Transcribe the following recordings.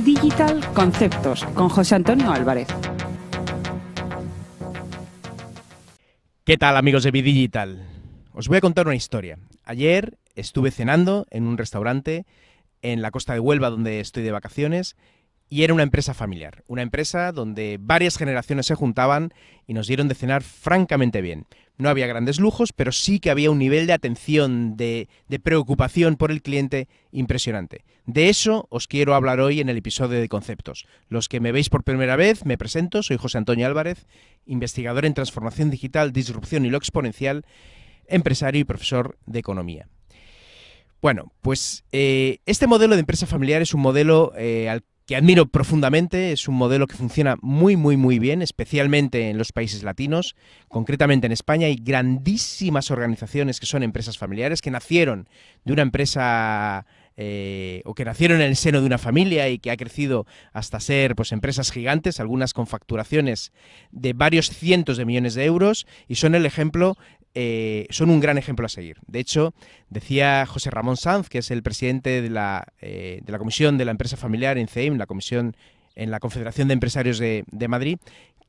Digital Conceptos con José Antonio Álvarez. ¿Qué tal amigos de Bidigital? Os voy a contar una historia. Ayer estuve cenando en un restaurante en la costa de Huelva donde estoy de vacaciones y era una empresa familiar, una empresa donde varias generaciones se juntaban y nos dieron de cenar francamente bien. No había grandes lujos, pero sí que había un nivel de atención, de, preocupación por el cliente impresionante. De eso os quiero hablar hoy en el episodio de Conceptos. Los que me veis por primera vez, me presento, soy José Antonio Álvarez, investigador en transformación digital, disrupción y lo exponencial, empresario y profesor de economía. Bueno, pues eh, este modelo de empresa familiar es un modelo eh, al admiro profundamente, es un modelo que funciona muy, muy, muy bien, especialmente en los países latinos, concretamente en España hay grandísimas organizaciones que son empresas familiares, que nacieron de una empresa eh, o que nacieron en el seno de una familia y que ha crecido hasta ser pues empresas gigantes, algunas con facturaciones de varios cientos de millones de euros, y son el ejemplo eh, son un gran ejemplo a seguir. De hecho, decía José Ramón Sanz, que es el presidente de la, eh, Comisión de la Empresa Familiar en CEIM, la Comisión en la Confederación de Empresarios de, de Madrid,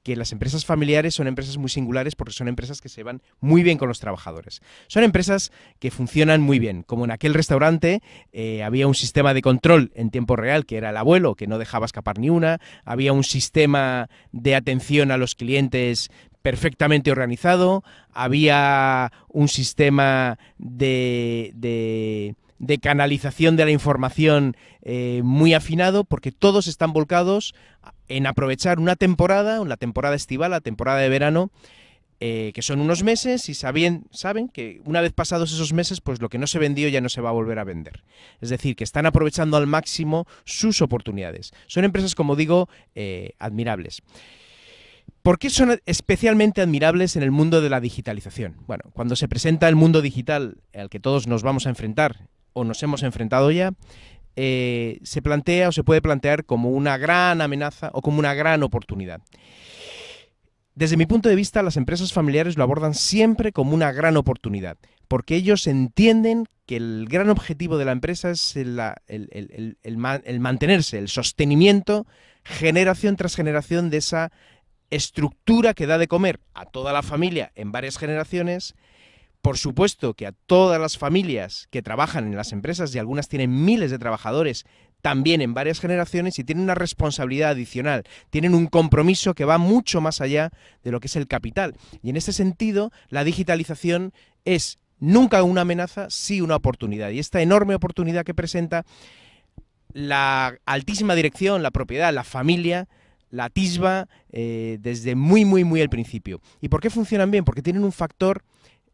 que las empresas familiares son empresas muy singulares porque son empresas que se van muy bien con los trabajadores. Son empresas que funcionan muy bien. Como en aquel restaurante eh, había un sistema de control en tiempo real que era el abuelo, que no dejaba escapar ni una, había un sistema de atención a los clientes perfectamente organizado, había un sistema de, de de canalización de la información eh, muy afinado, porque todos están volcados en aprovechar una temporada, la temporada estival, la temporada de verano, eh, que son unos meses y saben que una vez pasados esos meses, pues lo que no se vendió ya no se va a volver a vender. Es decir, que están aprovechando al máximo sus oportunidades. Son empresas, como digo, eh, admirables. ¿Por qué son especialmente admirables en el mundo de la digitalización? Bueno, cuando se presenta el mundo digital al que todos nos vamos a enfrentar o nos hemos enfrentado ya, eh, se plantea o se puede plantear como una gran amenaza o como una gran oportunidad. Desde mi punto de vista, las empresas familiares lo abordan siempre como una gran oportunidad, porque ellos entienden que el gran objetivo de la empresa es el mantenerse, el sostenimiento generación tras generación de esa estructura que da de comer a toda la familia en varias generaciones por supuesto que a todas las familias que trabajan en las empresas, y algunas tienen miles de trabajadores, también en varias generaciones, y tienen una responsabilidad adicional, tienen un compromiso que va mucho más allá de lo que es el capital. Y en este sentido, la digitalización es nunca una amenaza, sí una oportunidad. Y esta enorme oportunidad que presenta la altísima dirección, la propiedad, la familia, la atisba eh, desde muy, muy, muy al principio. ¿Y por qué funcionan bien? Porque tienen un factor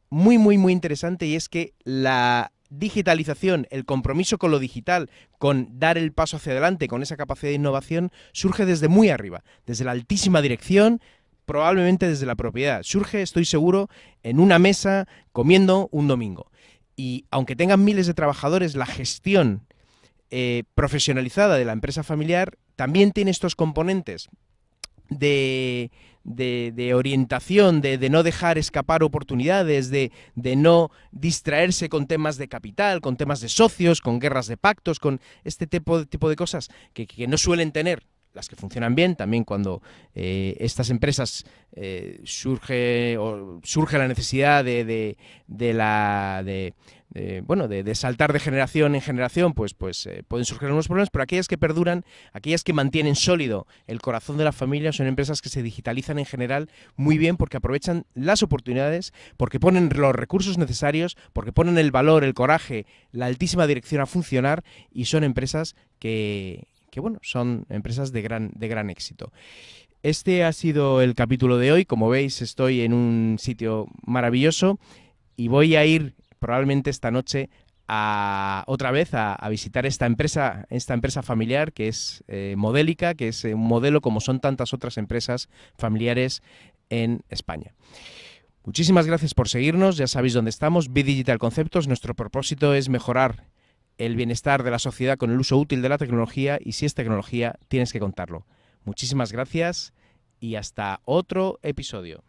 muy, muy, muy interesante y es que la digitalización, el compromiso con lo digital, con dar el paso hacia adelante, con esa capacidad de innovación, surge desde muy arriba, desde la altísima dirección, probablemente desde la propiedad. Surge, estoy seguro, en una mesa comiendo un domingo. Y aunque tengan miles de trabajadores, la gestión eh, profesionalizada de la empresa familiar también tiene estos componentes de, de, orientación, de, no dejar escapar oportunidades, de, de, no distraerse con temas de capital, con temas de socios, con guerras de pactos, con este tipo de, tipo de cosas que no suelen tener que funcionan bien, también cuando eh, estas empresas eh, surge, o surge la necesidad de, la... bueno, de, saltar de generación en generación, pues, pues eh, pueden surgir algunos problemas, pero aquellas que perduran, aquellas que mantienen sólido el corazón de la familia, son empresas que se digitalizan en general muy bien porque aprovechan las oportunidades, porque ponen los recursos necesarios, porque ponen el valor, el coraje, la altísima dirección a funcionar y son empresas que, que bueno, son empresas de gran, de gran éxito. Este ha sido el capítulo de hoy. Como veis, estoy en un sitio maravilloso y voy a ir probablemente esta noche a, otra vez a, visitar esta empresa, esta empresa familiar que es eh, modélica, que es eh, un modelo como son tantas otras empresas familiares en España. Muchísimas gracias por seguirnos, ya sabéis dónde estamos, BDigital Digital Conceptos, nuestro propósito es mejorar el bienestar de la sociedad con el uso útil de la tecnología y si es tecnología tienes que contarlo. Muchísimas gracias y hasta otro episodio.